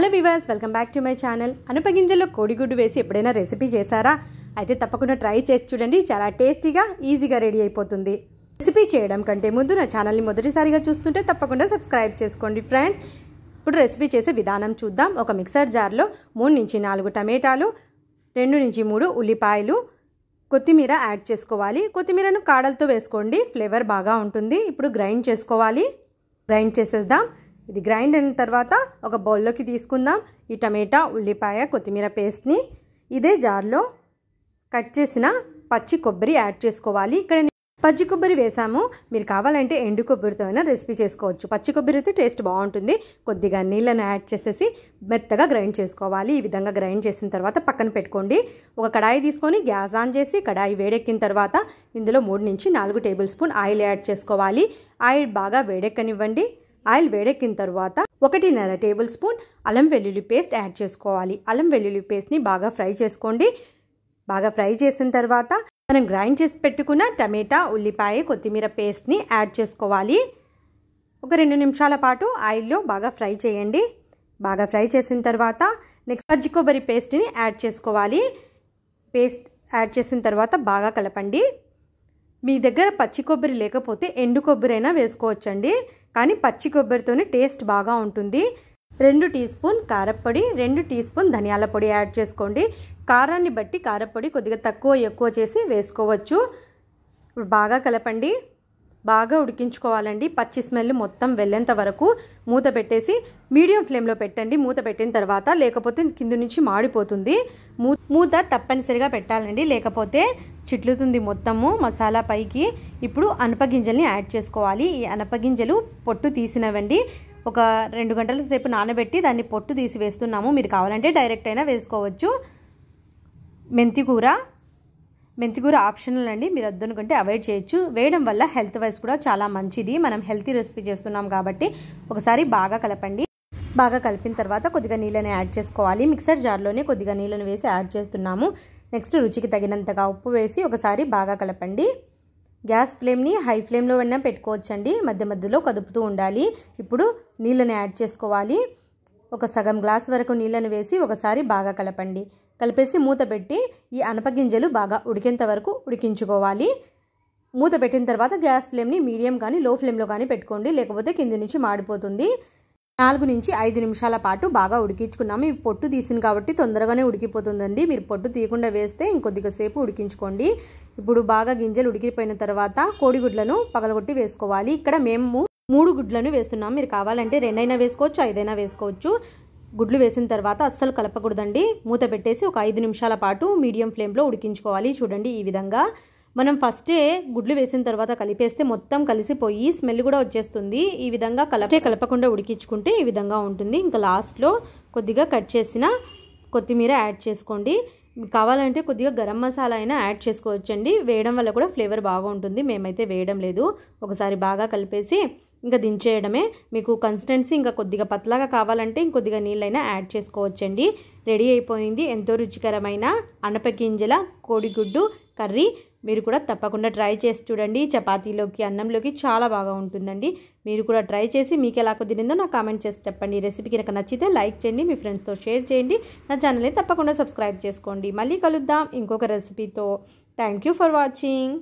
hello వివాస్ welcome back to my channel అనపగింజలో కోడిగుడ్డు వేసి ఎప్పుడైనా రెసిపీ చేశారా అయితే తప్పకుండా ట్రై చేసి చూడండి చాలా టేస్టీగా ఈజీగా రెడీ అయిపోతుంది రెసిపీ చేయడం కంటే ముందు నా ఛానల్ని మొదటిసారిగా చూస్తుంటే తప్పకుండా సబ్స్క్రైబ్ చేసుకోండి ఫ్రెండ్స్ ఇప్పుడు రెసిపీ చేసే విధానం చూద్దాం ఒక మిక్సర్ జార్లో మూడు నుంచి నాలుగు టమాటాలు రెండు నుంచి మూడు ఉల్లిపాయలు కొత్తిమీర యాడ్ చేసుకోవాలి కొత్తిమీరను కాడలతో వేసుకోండి ఫ్లేవర్ బాగా ఉంటుంది ఇప్పుడు గ్రైండ్ చేసుకోవాలి గ్రైండ్ చేసేద్దాం ఇది గ్రైండ్ అయిన తర్వాత ఒక బౌల్లోకి తీసుకుందాం ఈ టమాటా ఉల్లిపాయ కొత్తిమీర పేస్ట్ని ఇదే జార్లో కట్ చేసిన పచ్చి కొబ్బరి యాడ్ చేసుకోవాలి ఇక్కడ పచ్చి కొబ్బరి వేసాము మీరు కావాలంటే ఎండు కొబ్బరితో అయినా రెసిపీ చేసుకోవచ్చు పచ్చి కొబ్బరి అయితే టేస్ట్ బాగుంటుంది కొద్దిగా నీళ్ళను యాడ్ చేసేసి మెత్తగా గ్రైండ్ చేసుకోవాలి ఈ విధంగా గ్రైండ్ చేసిన తర్వాత పక్కన పెట్టుకోండి ఒక కడాయి తీసుకొని గ్యాస్ ఆన్ చేసి కడాయి వేడెక్కిన తర్వాత ఇందులో మూడు నుంచి నాలుగు టేబుల్ స్పూన్ ఆయిల్ యాడ్ చేసుకోవాలి ఆయిల్ బాగా వేడెక్కనివ్వండి ఆయిల్ వేడెక్కిన తర్వాత ఒకటిన్నర టేబుల్ స్పూన్ అల్లం వెల్లుల్లి పేస్ట్ యాడ్ చేసుకోవాలి అల్లం వెల్లుల్లి పేస్ట్ని బాగా ఫ్రై చేసుకోండి బాగా ఫ్రై చేసిన తర్వాత మనం గ్రైండ్ చేసి పెట్టుకున్న టమాటా ఉల్లిపాయ కొత్తిమీర పేస్ట్ని యాడ్ చేసుకోవాలి ఒక రెండు నిమిషాల పాటు ఆయిల్లో బాగా ఫ్రై చేయండి బాగా ఫ్రై చేసిన తర్వాత నెక్స్ట్ పచ్చి కొబ్బరి పేస్ట్ని యాడ్ చేసుకోవాలి పేస్ట్ యాడ్ చేసిన తర్వాత బాగా కలపండి మీ దగ్గర పచ్చి కొబ్బరి లేకపోతే ఎండు కొబ్బరి అయినా వేసుకోవచ్చండి కానీ పచ్చి కొబ్బరితోనే టేస్ట్ బాగా ఉంటుంది రెండు టీ స్పూన్ కారప్పొడి రెండు టీ స్పూన్ ధనియాల పొడి యాడ్ చేసుకోండి కారాన్ని బట్టి కారప్పొడి కొద్దిగా తక్కువ ఎక్కువ చేసి వేసుకోవచ్చు బాగా కలపండి బాగా ఉడికించుకోవాలండి పచ్చి స్మెల్ మొత్తం వెళ్ళేంత వరకు మూత పెట్టేసి మీడియం ఫ్లేమ్లో పెట్టండి మూత పెట్టిన తర్వాత లేకపోతే కింద నుంచి మాడిపోతుంది మూత తప్పనిసరిగా పెట్టాలండి లేకపోతే చిట్లుతుంది మొత్తము మసాలా పైకి ఇప్పుడు అనపగింజల్ని యాడ్ చేసుకోవాలి ఈ అనపగింజలు పొట్టు తీసినవండి ఒక రెండు గంటల సేపు నానబెట్టి దాన్ని పొట్టు తీసి వేస్తున్నాము మీరు కావాలంటే డైరెక్ట్ అయినా వేసుకోవచ్చు మెంతికూర మెంతికూర ఆప్షనల్ అండి మీరు వద్దనుకుంటే అవాయిడ్ చేయొచ్చు వేయడం వల్ల హెల్త్ వైజ్ కూడా చాలా మంచిది మనం హెల్తీ రెసిపీ చేస్తున్నాం కాబట్టి ఒకసారి బాగా కలపండి బాగా కలిపిన తర్వాత కొద్దిగా నీళ్ళని యాడ్ చేసుకోవాలి మిక్సర్ జార్లోనే కొద్దిగా నీళ్ళని వేసి యాడ్ చేస్తున్నాము నెక్స్ట్ రుచికి తగినంతగా ఉప్పు వేసి ఒకసారి బాగా కలపండి గ్యాస్ ఫ్లేమ్ని హై ఫ్లేమ్లో వెన్న పెట్టుకోవచ్చండి మధ్య మధ్యలో కదుపుతూ ఉండాలి ఇప్పుడు నీళ్ళని యాడ్ చేసుకోవాలి ఒక సగం గ్లాస్ వరకు నీళ్లను వేసి ఒకసారి బాగా కలపండి కలిపేసి మూత పెట్టి ఈ అనపగింజలు బాగా ఉడికేంత వరకు ఉడికించుకోవాలి మూత పెట్టిన తర్వాత గ్యాస్ ఫ్లేమ్ని మీడియం కానీ లో ఫ్లేమ్లో కానీ పెట్టుకోండి లేకపోతే కింది నుంచి మాడిపోతుంది నాలుగు నుంచి ఐదు నిమిషాల పాటు బాగా ఉడికించుకున్నాము ఈ పొట్టు తీసింది కాబట్టి తొందరగానే ఉడికిపోతుందండి మీరు పొట్టు తీయకుండా వేస్తే ఇంకొద్దిగా సేపు ఉడికించుకోండి ఇప్పుడు బాగా గింజలు ఉడికిపోయిన తర్వాత కోడిగుడ్లను పగలగొట్టి వేసుకోవాలి ఇక్కడ మేము మూడు గుడ్లను వేస్తున్నాం మీరు కావాలంటే రెండైనా వేసుకోవచ్చు ఐదైనా వేసుకోవచ్చు గుడ్లు వేసిన తర్వాత అస్సలు కలపకూడదండి మూత పెట్టేసి ఒక ఐదు నిమిషాల పాటు మీడియం ఫ్లేమ్లో ఉడికించుకోవాలి చూడండి ఈ విధంగా మనం ఫస్టే గుడ్లు వేసిన తర్వాత కలిపేస్తే మొత్తం కలిసిపోయి స్మెల్ కూడా వచ్చేస్తుంది ఈ విధంగా కలపే కలపకుండా ఉడికించుకుంటే ఈ విధంగా ఉంటుంది ఇంకా లాస్ట్లో కొద్దిగా కట్ చేసిన కొత్తిమీర యాడ్ చేసుకోండి కావాలంటే కొద్దిగా గరం మసాలా అయినా యాడ్ చేసుకోవచ్చండి వేయడం వల్ల కూడా ఫ్లేవర్ బాగుంటుంది మేమైతే వేయడం లేదు ఒకసారి బాగా కలిపేసి ఇంకా దించేయడమే మీకు కన్సిస్టెన్సీ ఇంకా కొద్దిగా పతలాగా కావాలంటే ఇంకొద్దిగా నీళ్ళైనా యాడ్ చేసుకోవచ్చండి రెడీ అయిపోయింది ఎంతో రుచికరమైన అనప గింజల కోడిగుడ్డు కర్రీ మీరు కూడా తప్పకుండా ట్రై చేసి చూడండి చపాతీలోకి అన్నంలోకి చాలా బాగా ఉంటుందండి మీరు కూడా ట్రై చేసి మీకు ఎలా కుదిరిందో నాకు కామెంట్ చేసి చెప్పండి రెసిపీ కనుక నచ్చితే లైక్ చేయండి మీ ఫ్రెండ్స్తో షేర్ చేయండి నా ఛానల్ని తప్పకుండా సబ్స్క్రైబ్ చేసుకోండి మళ్ళీ కలుద్దాం ఇంకొక రెసిపీతో థ్యాంక్ ఫర్ వాచింగ్